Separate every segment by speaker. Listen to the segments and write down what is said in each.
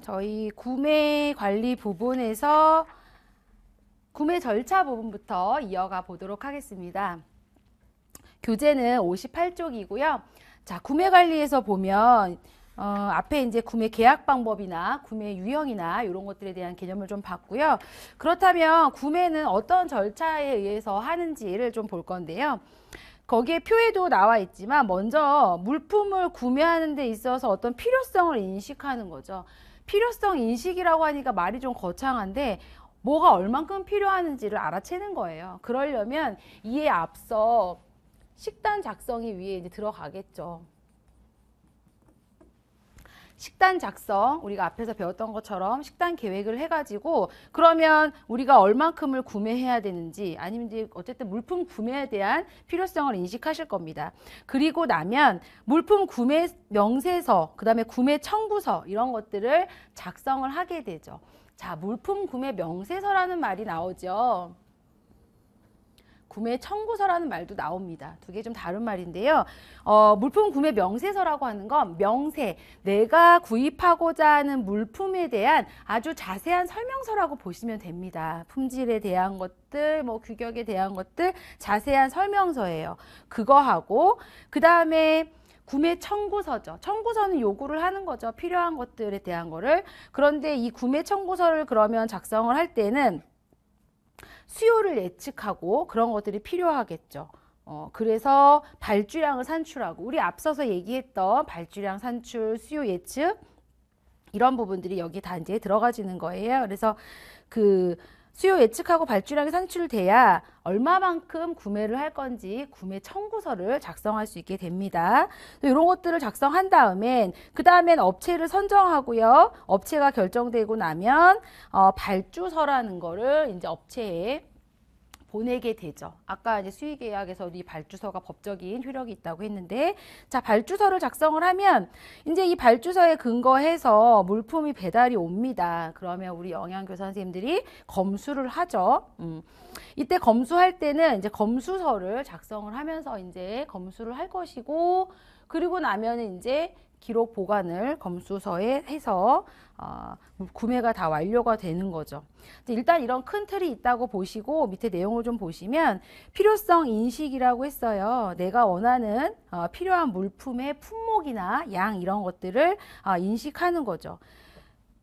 Speaker 1: 저희 구매 관리 부분에서 구매 절차 부분부터 이어가 보도록 하겠습니다. 교재는 58쪽이고요. 자, 구매 관리에서 보면 어, 앞에 이제 구매 계약 방법이나 구매 유형이나 이런 것들에 대한 개념을 좀 봤고요. 그렇다면 구매는 어떤 절차에 의해서 하는지를 좀 볼 건데요. 거기에 표에도 나와 있지만 먼저 물품을 구매하는 데 있어서 어떤 필요성을 인식하는 거죠. 필요성 인식이라고 하니까 말이 좀 거창한데 뭐가 얼만큼 필요한지를 알아채는 거예요. 그러려면 이에 앞서 식단 작성이 위에 이제 들어가겠죠. 식단 작성 우리가 앞에서 배웠던 것처럼 식단 계획을 해가지고 그러면 우리가 얼만큼을 구매해야 되는지 아니면 이제 어쨌든 물품 구매에 대한 필요성을 인식하실 겁니다. 그리고 나면 물품 구매 명세서 그 다음에 구매 청구서 이런 것들을 작성을 하게 되죠. 자 물품 구매 명세서라는 말이 나오죠. 구매 청구서라는 말도 나옵니다. 두 개 좀 다른 말인데요. 어, 물품 구매 명세서라고 하는 건 명세, 내가 구입하고자 하는 물품에 대한 아주 자세한 설명서라고 보시면 됩니다. 품질에 대한 것들, 뭐 규격에 대한 것들 자세한 설명서예요. 그거하고 그다음에 구매 청구서죠. 청구서는 요구를 하는 거죠. 필요한 것들에 대한 거를. 그런데 이 구매 청구서를 그러면 작성을 할 때는 수요를 예측하고 그런 것들이 필요하겠죠. 어, 그래서 발주량을 산출하고 우리 앞서서 얘기했던 발주량 산출, 수요 예측 이런 부분들이 여기 단지에 들어가지는 거예요. 그래서 그 수요 예측하고 발주량이 산출돼야 얼마만큼 구매를 할 건지 구매 청구서를 작성할 수 있게 됩니다. 이런 것들을 작성한 다음엔 그 다음엔 업체를 선정하고요. 업체가 결정되고 나면 어, 발주서라는 거를 이제 업체에 보내게 되죠. 아까 이제 수의계약에서 이 발주서가 법적인 효력이 있다고 했는데, 자, 발주서를 작성을 하면, 이제 이 발주서에 근거해서 물품이 배달이 옵니다. 그러면 우리 영양교사 선생님들이 검수를 하죠. 음. 이때 검수할 때는 이제 검수서를 작성을 하면서 이제 검수를 할 것이고, 그리고 나면은 이제 기록 보관을 검수서에 해서 어, 구매가 다 완료가 되는 거죠. 일단 이런 큰 틀이 있다고 보시고 밑에 내용을 좀 보시면 필요성 인식이라고 했어요. 내가 원하는 어, 필요한 물품의 품목이나 양 이런 것들을 어, 인식하는 거죠.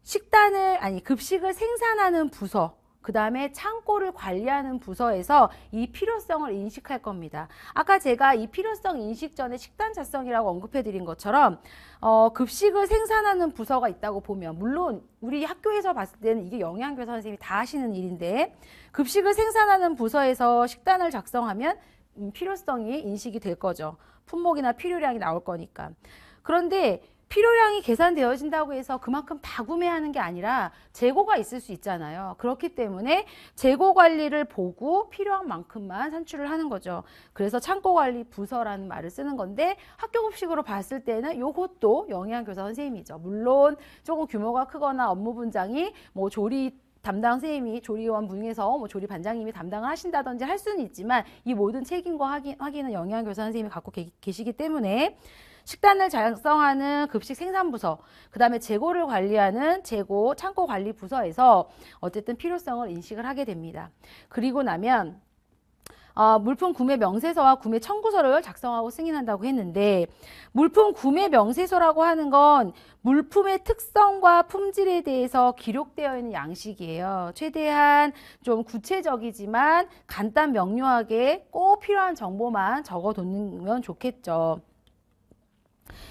Speaker 1: 식단을 아니 급식을 생산하는 부서 그 다음에 창고를 관리하는 부서에서 이 필요성을 인식할 겁니다. 아까 제가 이 필요성 인식 전에 식단자성이라고 언급해 드린 것처럼 어, 급식을 생산하는 부서가 있다고 보면 물론 우리 학교에서 봤을 때는 이게 영양교사 선생님이 다 하시는 일인데 급식을 생산하는 부서에서 식단을 작성하면 음, 필요성이 인식이 될 거죠. 품목이나 필요량이 나올 거니까. 그런데 필요량이 계산되어진다고 해서 그만큼 다 구매하는 게 아니라 재고가 있을 수 있잖아요. 그렇기 때문에 재고 관리를 보고 필요한 만큼만 산출을 하는 거죠. 그래서 창고 관리 부서라는 말을 쓰는 건데 학교 급식으로 봤을 때는 이것도 영양교사 선생님이죠. 물론 조금 규모가 크거나 업무 분장이 뭐 조리 담당 선생님이 조리원 분에서 뭐 조리 반장님이 담당을 하신다든지 할 수는 있지만 이 모든 책임과 확인은 영양교사 선생님이 갖고 계시기 때문에 식단을 작성하는 급식 생산부서, 그 다음에 재고를 관리하는 재고 창고 관리 부서에서 어쨌든 필요성을 인식을 하게 됩니다. 그리고 나면 어, 물품 구매 명세서와 구매 청구서를 작성하고 승인한다고 했는데 물품 구매 명세서라고 하는 건 물품의 특성과 품질에 대해서 기록되어 있는 양식이에요. 최대한 좀 구체적이지만 간단 명료하게 꼭 필요한 정보만 적어뒀으면 좋겠죠.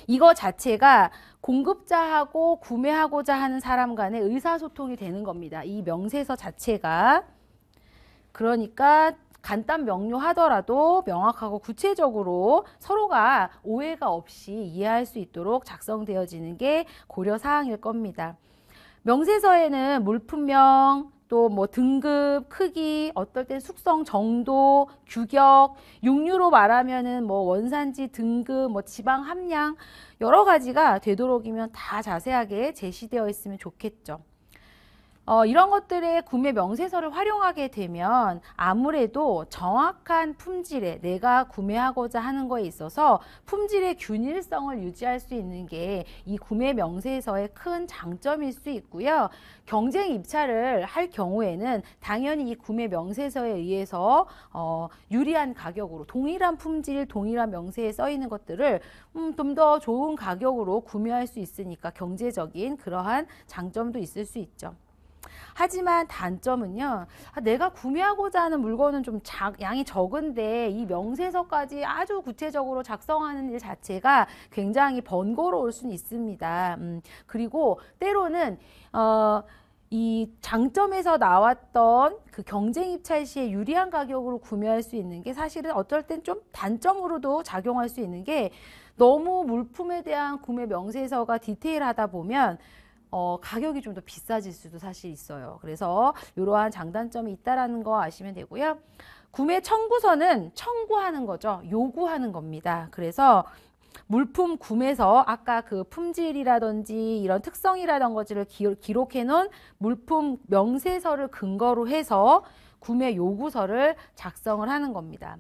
Speaker 1: 이거 자체가 공급자하고 구매하고자 하는 사람 간의 의사소통이 되는 겁니다. 이 명세서 자체가. 그러니까 간단 명료하더라도 명확하고 구체적으로 서로가 오해가 없이 이해할 수 있도록 작성되어지는 게 고려 사항일 겁니다. 명세서에는 물품명, 또 뭐 등급, 크기, 어떨 땐 숙성 정도, 규격, 육류로 말하면은 뭐 원산지 등급, 뭐 지방 함량 여러 가지가 되도록이면 다 자세하게 제시되어 있으면 좋겠죠. 어, 이런 것들의 구매 명세서를 활용하게 되면 아무래도 정확한 품질에 내가 구매하고자 하는 거에 있어서 품질의 균일성을 유지할 수 있는 게 이 구매 명세서의 큰 장점일 수 있고요. 경쟁 입찰을 할 경우에는 당연히 이 구매 명세서에 의해서 어, 유리한 가격으로 동일한 품질, 동일한 명세에 써 있는 것들을 음, 좀 더 좋은 가격으로 구매할 수 있으니까 경제적인 그러한 장점도 있을 수 있죠. 하지만 단점은요. 아, 내가 구매하고자 하는 물건은 좀 작, 양이 적은데 이 명세서까지 아주 구체적으로 작성하는 일 자체가 굉장히 번거로울 수는 있습니다. 음, 그리고 때로는 어, 이 장점에서 나왔던 그 경쟁 입찰 시에 유리한 가격으로 구매할 수 있는 게 사실은 어쩔 땐 좀 단점으로도 작용할 수 있는 게 너무 물품에 대한 구매 명세서가 디테일하다 보면 어, 가격이 좀 더 비싸질 수도 사실 있어요. 그래서 이러한 장단점이 있다라는 거 아시면 되고요. 구매 청구서는 청구하는 거죠. 요구하는 겁니다. 그래서 물품 구매서 아까 그 품질이라든지 이런 특성이라던 지를 기록해 놓은 물품 명세서를 근거로 해서 구매 요구서를 작성을 하는 겁니다.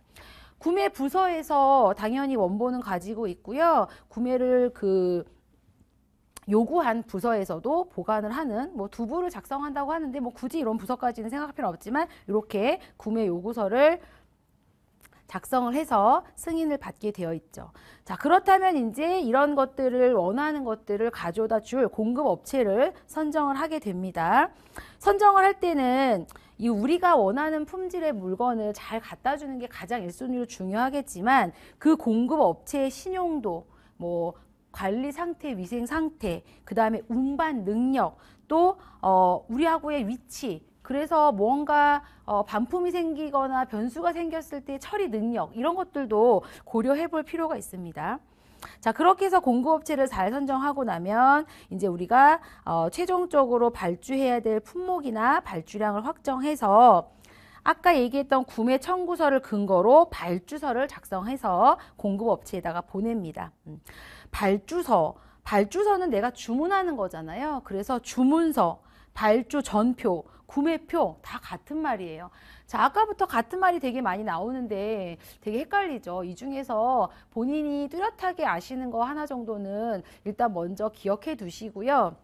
Speaker 1: 구매 부서에서 당연히 원본은 가지고 있고요. 구매를 그 요구한 부서에서도 보관을 하는 뭐 두부를 작성한다고 하는데 뭐 굳이 이런 부서까지는 생각할 필요는 없지만 이렇게 구매 요구서를 작성을 해서 승인을 받게 되어 있죠. 자, 그렇다면 이제 이런 것들을 원하는 것들을 가져다 줄 공급 업체를 선정을 하게 됩니다. 선정을 할 때는 이 우리가 원하는 품질의 물건을 잘 갖다 주는 게 가장 일순위로 중요하겠지만 그 공급 업체의 신용도 뭐 관리 상태, 위생 상태, 그 다음에 운반 능력, 또 어, 우리하고의 위치, 그래서 뭔가 어, 반품이 생기거나 변수가 생겼을 때 처리 능력 이런 것들도 고려해 볼 필요가 있습니다. 자 그렇게 해서 공급업체를 잘 선정하고 나면 이제 우리가 어, 최종적으로 발주해야 될 품목이나 발주량을 확정해서 아까 얘기했던 구매 청구서를 근거로 발주서를 작성해서 공급업체에다가 보냅니다. 음. 발주서, 발주서는 내가 주문하는 거잖아요. 그래서 주문서, 발주 전표, 구매표 다 같은 말이에요. 자, 아까부터 같은 말이 되게 많이 나오는데 되게 헷갈리죠. 이 중에서 본인이 뚜렷하게 아시는 거 하나 정도는 일단 먼저 기억해 두시고요.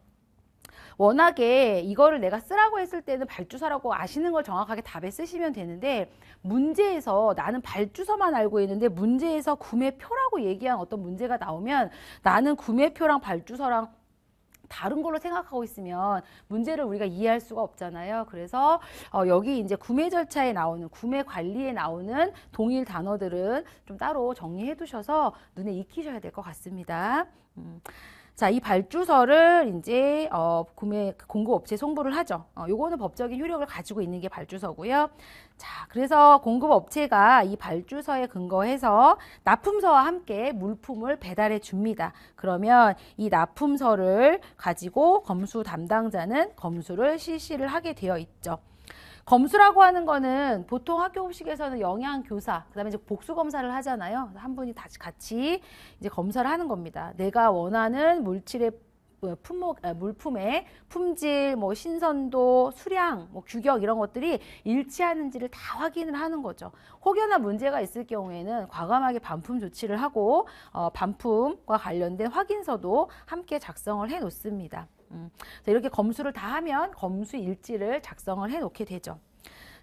Speaker 1: 워낙에 이거를 내가 쓰라고 했을 때는 발주사라고 아시는 걸 정확하게 답에 쓰시면 되는데 문제에서 나는 발주서만 알고 있는데 문제에서 구매표라고 얘기한 어떤 문제가 나오면 나는 구매표랑 발주서랑 다른 걸로 생각하고 있으면 문제를 우리가 이해할 수가 없잖아요. 그래서 어, 여기 이제 구매 절차에 나오는 구매 관리에 나오는 동일 단어들은 좀 따로 정리해 두셔서 눈에 익히셔야 될 것 같습니다. 음. 자, 이 발주서를 이제 어, 구매 공급업체 에 송부를 하죠. 어, 요거는 법적인 효력을 가지고 있는 게 발주서고요. 자, 그래서 공급업체가 이 발주서에 근거해서 납품서와 함께 물품을 배달해 줍니다. 그러면 이 납품서를 가지고 검수 담당자는 검수를 실시를 하게 되어 있죠. 검수라고 하는 거는 보통 학교 음식에서는 영양 교사, 그다음에 이제 복수 검사를 하잖아요. 한 분이 다시 같이 이제 검사를 하는 겁니다. 내가 원하는 물질의 뭐 품목, 아, 물품의 품질, 뭐 신선도, 수량, 뭐 규격 이런 것들이 일치하는지를 다 확인을 하는 거죠. 혹여나 문제가 있을 경우에는 과감하게 반품 조치를 하고 어, 반품과 관련된 확인서도 함께 작성을 해 놓습니다. 음. 자, 이렇게 검수를 다 하면 검수 일지를 작성을 해 놓게 되죠.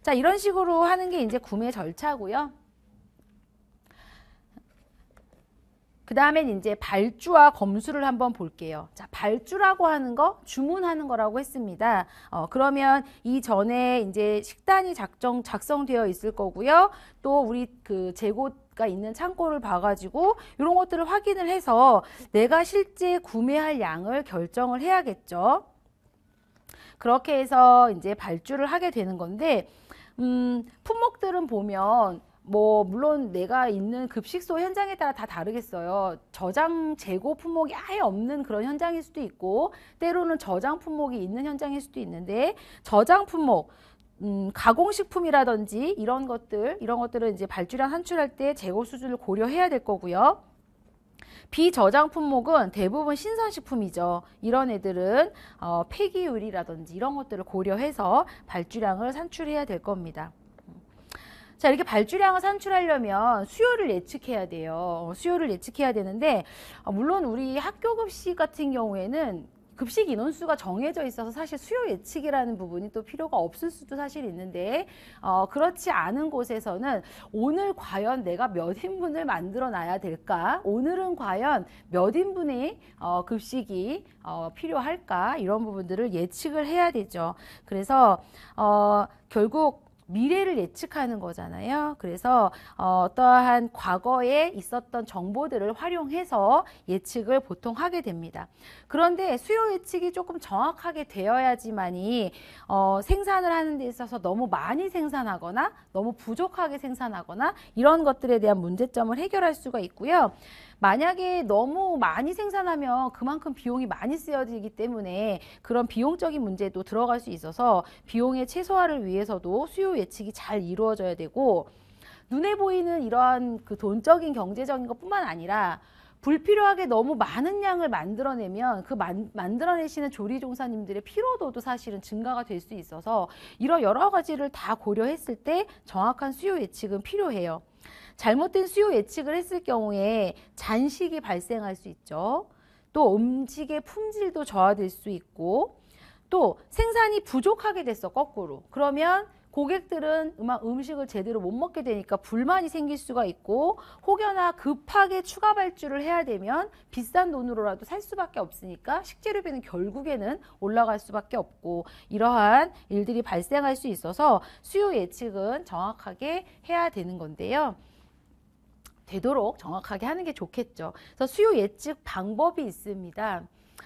Speaker 1: 자, 이런 식으로 하는 게 이제 구매 절차고요. 그 다음엔 이제 발주와 검수를 한번 볼게요. 자, 발주라고 하는 거 주문하는 거라고 했습니다. 어, 그러면 이 전에 이제 식단이 작정, 작성되어 있을 거고요. 또 우리 그 재고 그 있는 창고를 봐가지고 이런 것들을 확인을 해서 내가 실제 구매할 양을 결정을 해야겠죠. 그렇게 해서 이제 발주를 하게 되는 건데 음, 품목들은 보면 뭐 물론 내가 있는 급식소 현장에 따라 다 다르겠어요. 저장 재고 품목이 아예 없는 그런 현장일 수도 있고 때로는 저장 품목이 있는 현장일 수도 있는데 저장 품목 음, 가공식품이라든지 이런 것들, 이런 것들을 이제 발주량 산출할 때 재고 수준을 고려해야 될 거고요. 비저장 품목은 대부분 신선식품이죠. 이런 애들은 어, 폐기율이라든지 이런 것들을 고려해서 발주량을 산출해야 될 겁니다. 자, 이렇게 발주량을 산출하려면 수요를 예측해야 돼요. 어, 수요를 예측해야 되는데, 어, 물론 우리 학교급식 같은 경우에는 급식 인원수가 정해져 있어서 사실 수요 예측이라는 부분이 또 필요가 없을 수도 사실 있는데 어, 그렇지 않은 곳에서는 오늘 과연 내가 몇 인분을 만들어 놔야 될까? 오늘은 과연 몇 인분의 어, 급식이 어, 필요할까? 이런 부분들을 예측을 해야 되죠. 그래서 어, 결국 미래를 예측하는 거잖아요. 그래서 어, 떠한 과거에 있었던 정보들을 활용해서 예측을 보통 하게 됩니다. 그런데 수요 예측이 조금 정확하게 되어야지만이 어, 생산을 하는 데 있어서 너무 많이 생산하거나 너무 부족하게 생산하거나 이런 것들에 대한 문제점을 해결할 수가 있고요. 만약에 너무 많이 생산하면 그만큼 비용이 많이 쓰여지기 때문에 그런 비용적인 문제도 들어갈 수 있어서 비용의 최소화를 위해서도 수요 예측이 잘 이루어져야 되고 눈에 보이는 이러한 그 돈적인 경제적인 것뿐만 아니라 불필요하게 너무 많은 양을 만들어내면 그 만, 만들어내시는 조리 종사님들의 피로도도 사실은 증가가 될 수 있어서 이런 여러 가지를 다 고려했을 때 정확한 수요 예측은 필요해요. 잘못된 수요 예측을 했을 경우에 잔식이 발생할 수 있죠. 또 음식의 품질도 저하될 수 있고 또 생산이 부족하게 됐어 거꾸로 그러면 고객들은 음악 음식을 제대로 못 먹게 되니까 불만이 생길 수가 있고 혹여나 급하게 추가 발주를 해야 되면 비싼 돈으로라도 살 수밖에 없으니까 식재료비는 결국에는 올라갈 수밖에 없고 이러한 일들이 발생할 수 있어서 수요 예측은 정확하게 해야 되는 건데요. 되도록 정확하게 하는 게 좋겠죠. 그래서 수요 예측 방법이 있습니다.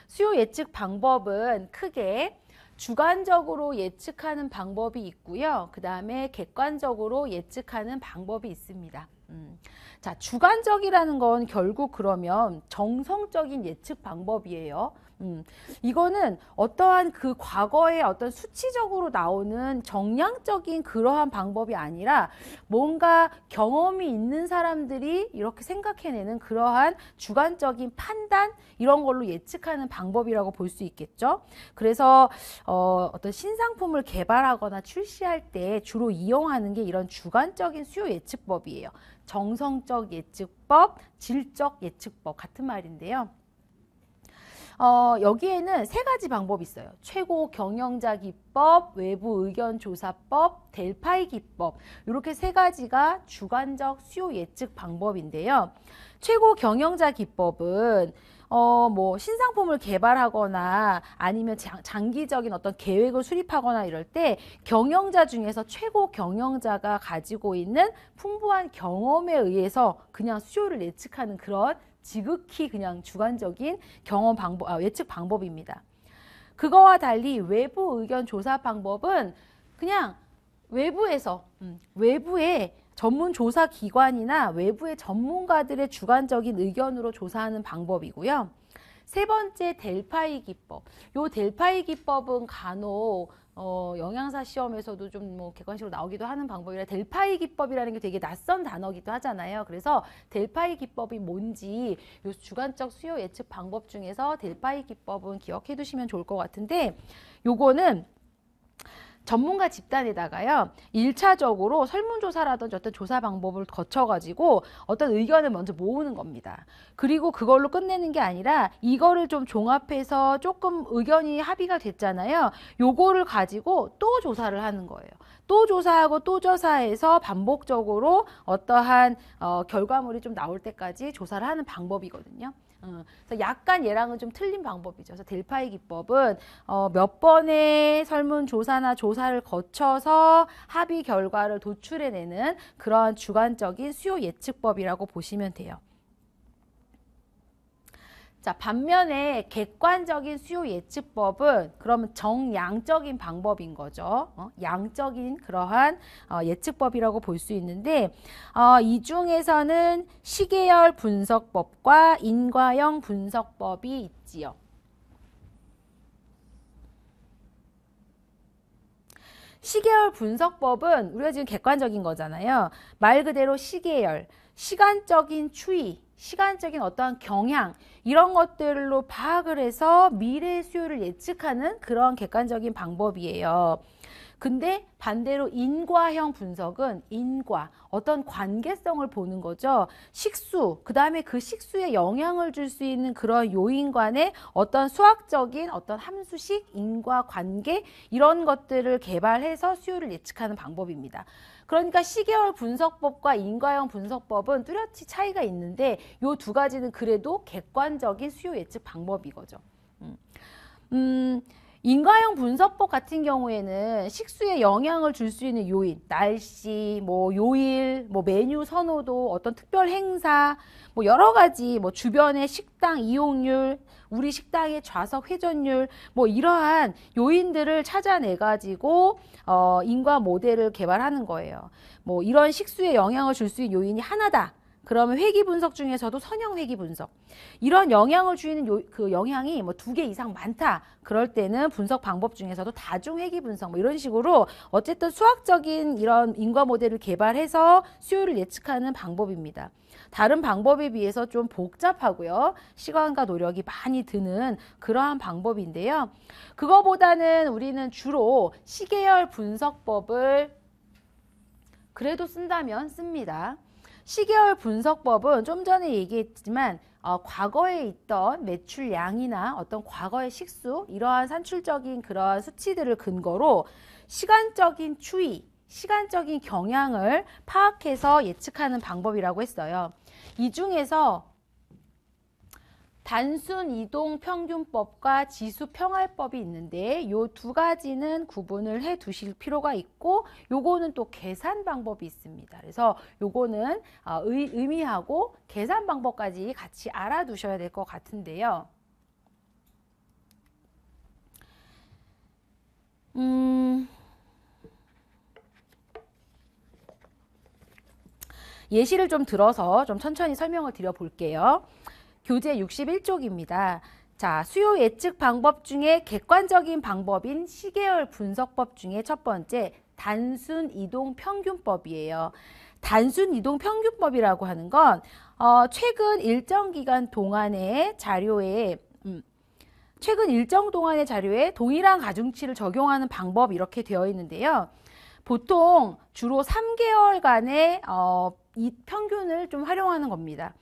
Speaker 1: 수요 예측 방법은 크게 주관적으로 예측하는 방법이 있고요. 그 다음에 객관적으로 예측하는 방법이 있습니다. 음. 자, 주관적이라는 건 결국 그러면 정성적인 예측 방법이에요. 음, 이거는 어떠한 그 과거의 어떤 수치적으로 나오는 정량적인 그러한 방법이 아니라 뭔가 경험이 있는 사람들이 이렇게 생각해내는 그러한 주관적인 판단 이런 걸로 예측하는 방법이라고 볼 수 있겠죠. 그래서 어, 어떤 신상품을 개발하거나 출시할 때 주로 이용하는 게 이런 주관적인 수요 예측법이에요. 정성적 예측법, 질적 예측법 같은 말인데요. 어, 여기에는 세 가지 방법이 있어요. 최고 경영자 기법, 외부 의견 조사법, 델파이 기법 이렇게 세 가지가 주관적 수요 예측 방법인데요. 최고 경영자 기법은 어, 뭐, 신상품을 개발하거나 아니면 장, 기적인 어떤 계획을 수립하거나 이럴 때 경영자 중에서 최고 경영자가 가지고 있는 풍부한 경험에 의해서 그냥 수요를 예측하는 그런 지극히 그냥 주관적인 경험 방법, 아, 예측 방법입니다. 그거와 달리 외부 의견 조사 방법은 그냥 외부에서 음, 외부의 전문 조사 기관이나 외부의 전문가들의 주관적인 의견으로 조사하는 방법이고요. 세 번째 델파이 기법. 요 델파이 기법은 간혹 어, 영양사 시험에서도 좀 뭐 객관식으로 나오기도 하는 방법이라 델파이 기법이라는 게 되게 낯선 단어기도 하잖아요. 그래서 델파이 기법이 뭔지 요 주관적 수요 예측 방법 중에서 델파이 기법은 기억해 두시면 좋을 것 같은데 요거는 전문가 집단에다가요. 1차적으로 설문조사라든지 어떤 조사 방법을 거쳐가지고 어떤 의견을 먼저 모으는 겁니다. 그리고 그걸로 끝내는 게 아니라 이거를 좀 종합해서 조금 의견이 합의가 됐잖아요. 요거를 가지고 또 조사를 하는 거예요. 또 조사하고 또 조사해서 반복적으로 어떠한 어, 결과물이 좀 나올 때까지 조사를 하는 방법이거든요. 어, 그래서 약간 얘랑은 좀 틀린 방법이죠. 그래서 델파이 기법은 어, 몇 번의 설문조사나 조사를 거쳐서 합의 결과를 도출해내는 그런 주관적인 수요 예측법이라고 보시면 돼요. 자, 반면에 객관적인 수요 예측법은 그러면 정양적인 방법인 거죠. 어? 양적인 그러한 어, 예측법이라고 볼 수 있는데 어, 이 중에서는 시계열 분석법과 인과형 분석법이 있지요. 시계열 분석법은 우리가 지금 객관적인 거잖아요. 말 그대로 시계열, 시간적인 추이, 시간적인 어떠한 경향 이런 것들로 파악을 해서 미래의 수요를 예측하는 그런 객관적인 방법이에요. 근데 반대로 인과형 분석은 인과, 어떤 관계성을 보는 거죠. 식수, 그 다음에 그 식수에 영향을 줄 수 있는 그런 요인 간의 어떤 수학적인 어떤 함수식, 인과, 관계 이런 것들을 개발해서 수요를 예측하는 방법입니다. 그러니까 시계열 분석법과 인과형 분석법은 뚜렷이 차이가 있는데 요 두 가지는 그래도 객관적인 수요 예측 방법이거죠. 음. 음. 인과형 분석법 같은 경우에는 식수에 영향을 줄 수 있는 요인, 날씨, 뭐 요일, 뭐 메뉴 선호도, 어떤 특별 행사, 뭐 여러 가지 뭐 주변의 식당 이용률, 우리 식당의 좌석 회전율, 뭐 이러한 요인들을 찾아내 가지고 어 인과 모델을 개발하는 거예요. 뭐 이런 식수에 영향을 줄 수 있는 요인이 하나다. 그러면 회기 분석 중에서도 선형 회기 분석 이런 영향을 주는 그 영향이 뭐 두 개 이상 많다 그럴 때는 분석 방법 중에서도 다중 회기 분석 뭐 이런 식으로 어쨌든 수학적인 이런 인과 모델을 개발해서 수요를 예측하는 방법입니다. 다른 방법에 비해서 좀 복잡하고요. 시간과 노력이 많이 드는 그러한 방법인데요. 그거보다는 우리는 주로 시계열 분석법을 그래도 쓴다면 씁니다. 시계열 분석법은 좀 전에 얘기했지만 어, 과거에 있던 매출량이나 어떤 과거의 식수 이러한 산출적인 그러한 수치들을 근거로 시간적인 추이 시간적인 경향을 파악해서 예측하는 방법이라고 했어요. 이 중에서 단순 이동 평균법과 지수 평활법이 있는데 요 두 가지는 구분을 해 두실 필요가 있고 요거는 또 계산 방법이 있습니다. 그래서 요거는 아, 의미하고 계산 방법까지 같이 알아두셔야 될 것 같은데요. 음... 예시를 좀 들어서 좀 천천히 설명을 드려볼게요. 교재 61쪽입니다. 자, 수요 예측 방법 중에 객관적인 방법인 시계열 분석법 중에 첫 번째 단순 이동 평균법이에요. 단순 이동 평균법이라고 하는 건 어, 최근 일정 기간 동안의 자료에 음, 최근 일정 동안의 자료에 동일한 가중치를 적용하는 방법 이렇게 되어 있는데요. 보통 주로 삼개월간의이 어, 평균을 좀 활용하는 겁니다.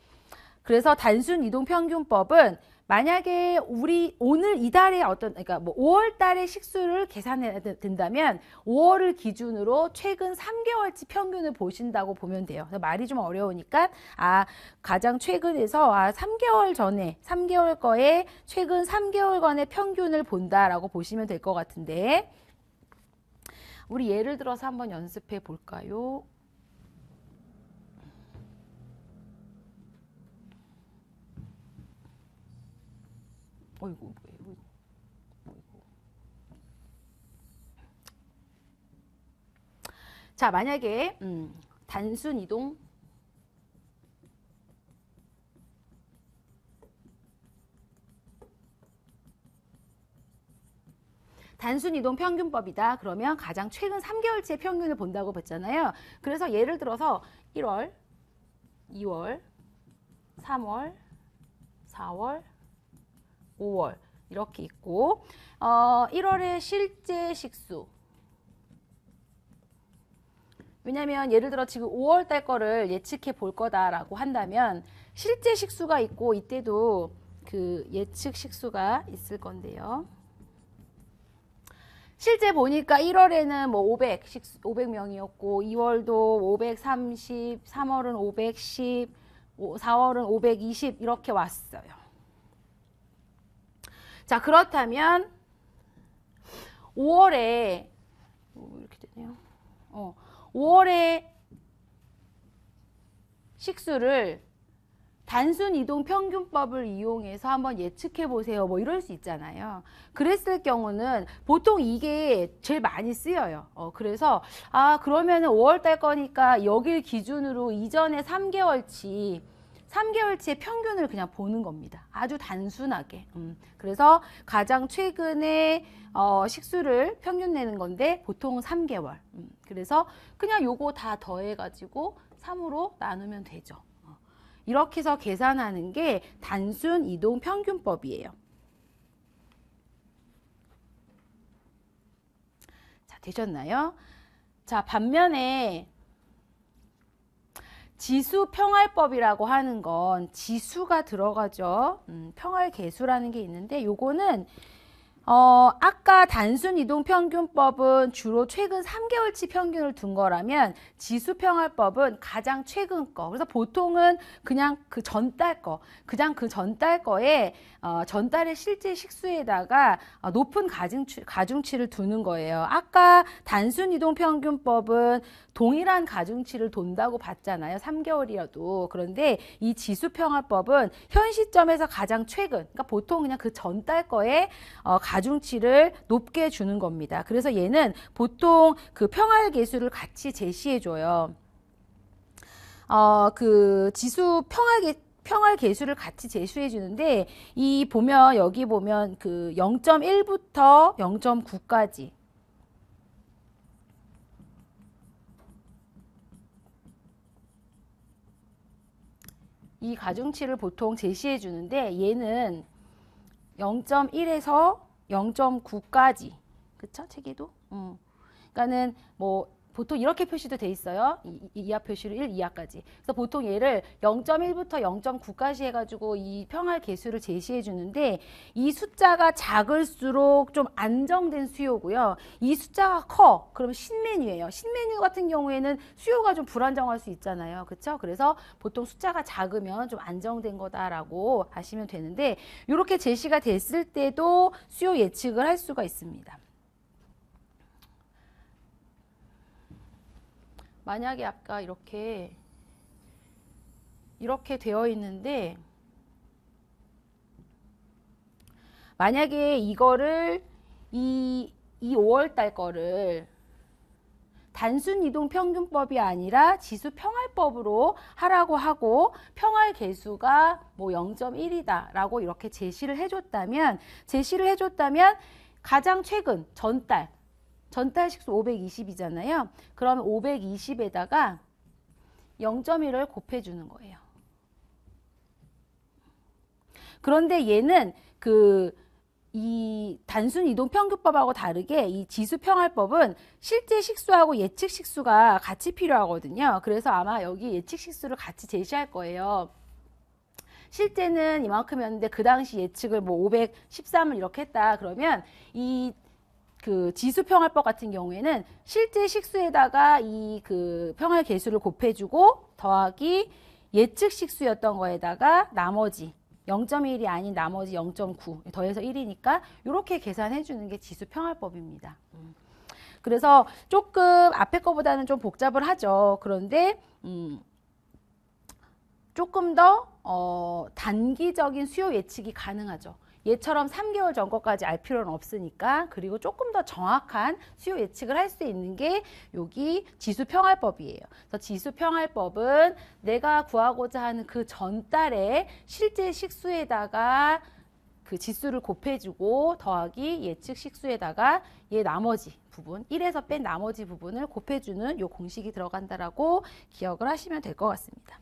Speaker 1: 그래서 단순 이동 평균법은 만약에 우리 오늘 이달에 어떤 그러니까 뭐 5월 달에 식수를 계산해야 된다면 5월을 기준으로 최근 3개월치 평균을 보신다고 보면 돼요. 말이 좀 어려우니까 아 가장 최근에서 아 3개월 전에 3개월 거에 최근 3개월간의 평균을 본다라고 보시면 될 것 같은데 우리 예를 들어서 한번 연습해 볼까요? 어이구 뭐예요? 어이구. 자 만약에 음, 단순 이동 단순 이동 평균법이다. 그러면 가장 최근 3개월치의 평균을 본다고 봤잖아요. 그래서 예를 들어서 1월, 2월, 3월, 4월, 5월 이렇게 있고 어, 1월에 실제 식수 왜냐면 예를 들어 지금 5월 달 거를 예측해 볼 거다라고 한다면 실제 식수가 있고 이때도 그 예측 식수가 있을 건데요. 실제 보니까 1월에는 뭐 500, 500명이었고 2월도 530, 3월은 510, 4월은 520 이렇게 왔어요. 자, 그렇다면 5월에 이렇게 되네요. 어, 5월에 식수를 단순 이동 평균법을 이용해서 한번 예측해 보세요. 뭐 이럴 수 있잖아요. 그랬을 경우는 보통 이게 제일 많이 쓰여요. 어, 그래서 아 그러면은 5월 달 거니까 여길 기준으로 이전에 3개월치 3개월치의 평균을 그냥 보는 겁니다. 아주 단순하게. 음, 그래서 가장 최근에 어, 식수를 평균 내는 건데 보통 3개월. 음, 그래서 그냥 요거 다 더해가지고 3으로 나누면 되죠. 어, 이렇게 해서 계산하는 게 단순 이동 평균법이에요. 자, 되셨나요? 자, 반면에 지수평활법이라고 하는 건 지수가 들어가죠. 음, 평활계수라는 게 있는데 요거는 어, 아까 단순 이동평균법은 주로 최근 3개월치 평균을 둔 거라면 지수평활법은 가장 최근 거. 그래서 보통은 그냥 그 전달 거, 그냥 그 전달 거에 어, 전달의 실제 식수에다가 어, 높은 가중치, 가중치를 두는 거예요. 아까 단순 이동평균법은 동일한 가중치를 돈다고 봤잖아요. 3개월이라도. 그런데 이 지수평화법은 현 시점에서 가장 최근, 그러니까 보통 그냥 그 전달 거에 어, 가중치를 높게 주는 겁니다. 그래서 얘는 보통 그 평활 계수를 같이 제시해 줘요. 어, 그 지수 평활 평활 개수를 같이 제시해 주는데 이 보면 여기 보면 그 0.1부터 0.9까지 이 가중치를 보통 제시해 주는데 얘는 0.1에서 0.9까지 그쵸 체계도? 음. 그러니까는 뭐 보통 이렇게 표시도 돼 있어요. 이하 이 표시로 1 이하까지. 그래서 보통 얘를 0.1부터 0.9까지 해가지고 이 평할 개수를 제시해 주는데 이 숫자가 작을수록 좀 안정된 수요고요. 이 숫자가 커. 그럼 신메뉴예요. 신메뉴 같은 경우에는 수요가 좀 불안정할 수 있잖아요. 그렇죠? 그래서 보통 숫자가 작으면 좀 안정된 거다라고 아시면 되는데 이렇게 제시가 됐을 때도 수요 예측을 할 수가 있습니다. 만약에 아까 이렇게 이렇게 되어 있는데 만약에 이거를 이, 이 5월달 거를 단순 이동 평균법이 아니라 지수 평할법으로 하라고 하고 평할 개수가 뭐 0.1이다 라고 이렇게 제시를 해줬다면 제시를 해줬다면 가장 최근 전달 전달식수 520이잖아요. 그럼 520에다가 0.1을 곱해주는 거예요. 그런데 얘는 그 이 단순 이동 평균법하고 다르게 이 지수 평할법은 실제 식수하고 예측 식수가 같이 필요하거든요. 그래서 아마 여기 예측 식수를 같이 제시할 거예요. 실제는 이만큼이었는데 그 당시 예측을 뭐 513을 이렇게 했다 그러면 이그 지수 평활법 같은 경우에는 실제 식수에다가 이 그 평활 개수를 곱해주고 더하기 예측 식수였던 거에다가 나머지 0.1이 아닌 나머지 0.9 더해서 1이니까 이렇게 계산해 주는 게 지수 평활법입니다. 음. 그래서 조금 앞에 거보다는 좀 복잡을 하죠. 그런데 음 조금 더 어, 단기적인 수요 예측이 가능하죠. 얘처럼 3개월 전 것까지 알 필요는 없으니까 그리고 조금 더 정확한 수요 예측을 할 수 있는 게 여기 지수 평활법이에요. 그래서 지수 평활법은 내가 구하고자 하는 그 전달에 실제 식수에다가 그 지수를 곱해주고 더하기 예측 식수에다가 얘 나머지 부분 1에서 뺀 나머지 부분을 곱해주는 요 공식이 들어간다라고 기억을 하시면 될 것 같습니다.